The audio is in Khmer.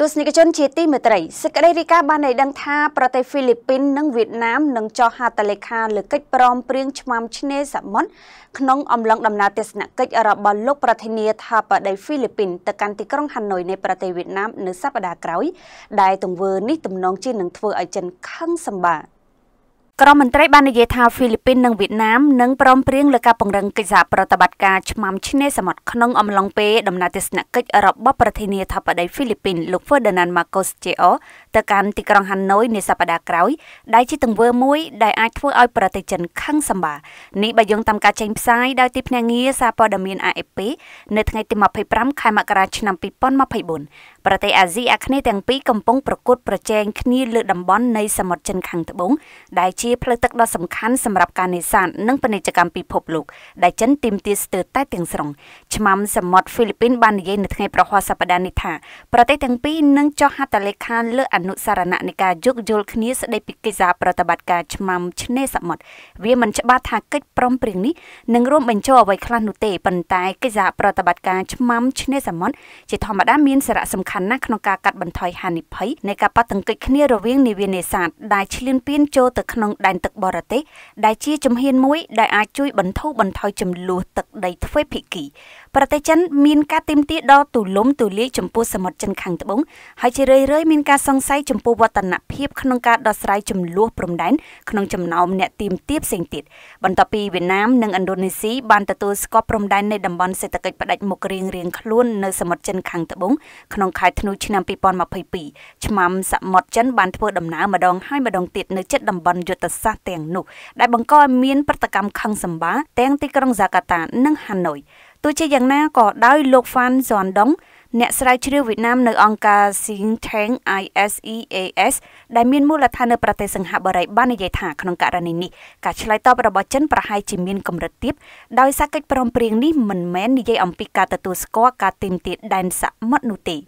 ទស្សនិកជនជាទីមេត្រីសេចក្តីរាយការណ៍បានឲ្យដឹងថាប្រទេសហ្វីលីពីននិងវៀតណាមនឹងចុះហត្ថលេខាលើកិច្ចព្រមព្រៀងឆ្មាំឆ្នេរសមុទ្រក្នុងអំឡុងដំណើរទស្សនកិច្ចរបស់លោកប្រធានាធិបតីហ្វីលីពីនទៅកាន់ទីក្រុងហាណូយនៃប្រទេសវៀតណាមនៅសប្តាហ៍ក្រោយ ដែលទង្វើនេះទំនងជានឹងធ្វើឲ្យចិនខឹងសម្បារ។ក្រមមន្ត្រីបាននិយាយថាហ្វីលីពីននិងវៀតណាមនឹងព្រមព្រៀងលើការពង្រឹងកិច្ចសហប្រតិបត្តិការឆ្មាំឆ្នេរសមុទ្រក្នុងអំឡុងពេលដំណើរទស្សនកិច្ចរបស់ប្រធានាធិបតីហ្វីលីពីនលោក Ferdinand Marcos Jr ទៅកាន់ទីក្រុងហាណូយនាសប្តាហ៍ក្រោយ ដែលជាទង្វើមួយដែលអាចធ្វើឲ្យប្រទេសចិនខឹងសម្បានេះបើយោងតាមការចេញផ្សាយដោយទីភ្នាក់ងារសារព័ត៌មាន AFP នៅថ្ងៃទី25ខែមករាឆ្នាំ2024ប្រទេសអាស៊ីអាគ្នេយ៍ទាំងពីរកំពុងប្រកួតប្រជែងគ្នាលើតំបន់នៃសមុទ្រចិនខាងត្បូងដែលជាផ្លូវទឹកដ៏សំខាន់សម្រាប់ការនេសាទនិងពាណិជ្ជកម្មពិភពលោកដែលចិនទីមទាស្ទើរតែទាំងស្រុងឆ្មាំសមុទ្រហ្វីលីពីនបាននិយាយនៅថ្ងៃប្រហ័សសប្តាហ៍នេះថា ប្រទេសទាំងពីរនឹងចុះហត្ថលេខាលើអនុសារណៈនៃការយោគយល់គ្នាស្តីពីកិច្ចសហប្រតិបត្តិការឆ្មាំឆ្នេរសមុទ្រវាមិនច្បាស់ថាកិច្ចព្រមព្រៀងនេះនឹងរួមបញ្ចូលអ្វីខ្លះនោះទេប៉ុន្តែកិច្ចសហប្រតិបត្តិការឆ្មាំឆ្នេរសមុទ្រជាធម្មតាមានសារៈសំខាន់ខាន់ណាស់ក្នុងការកាត់បន្ថយហានិភ័យនៃការប៉ះទង្គិចគ្នារវាងនាវានេសាទដែលឈ្លានពានចូលទៅក្នុងដែនទឹកបរទេសដែលជាជំហានមួយដែលអាចជួយ បន្ធូរបន្ថយចំនួនទឹកដីទ្វេភាគីប្រទេសចិនមានការទីមទាដល់ទូលំទូលាយចំពោះសមុទ្រចិនខាងត្បូងហើយជារឿយៗមានការសង្ស័យចំពោះវឌ្ឍនភាពក្នុងការដោះស្រាយចំនួនព្រំដែនក្នុងចំណោមអ្នកទីមទាផ្សេងទៀតបន្ទាប់ពីវៀតណាមនិងឥណ្ឌូនេស៊ីបានទទួលស្គាល់ព្រំដែននៃតំបន់សេដ្ឋកិច្ចផ្ដាច់មុខរៀងៗខ្លួននៅសមុទ្រចិនខាងត្បូងក្នុងខែខែធ្នូឆ្នាំ2022ឆ្មាំសមុទ្រចិនបានធ្វើដំណើរម្ដងហើយម្ដងទៀតនៅជិតតំបន់យុទ្ធសាស្ត្រទាំងនោះដែលបង្កឲ្យមានប្រតិកម្មខឹងសម្បាទាំងទីក្រុងហ្សាកាតានិងហាណូយទោះជាយ៉ាងណាក៏ដោយលោក Phan Xuan Dong អ្នកស្រាវជ្រាវវៀតណាមនៅអង្គការ Think Tank ISEAS ដែលមានមូលដ្ឋាននៅប្រទេសសិង្ហបុរីបាននិយាយថាក្នុងករណីនេះការឆ្លើយតបរបស់ចិនប្រហែលជាមានកម្រិតទាបដោយសារកិច្ចព្រមព្រៀងនេះមិនមែននិយាយអំពីការទទួលស្គាល់ការទីមទាត់ដែនសមុទ្រនោះទេ។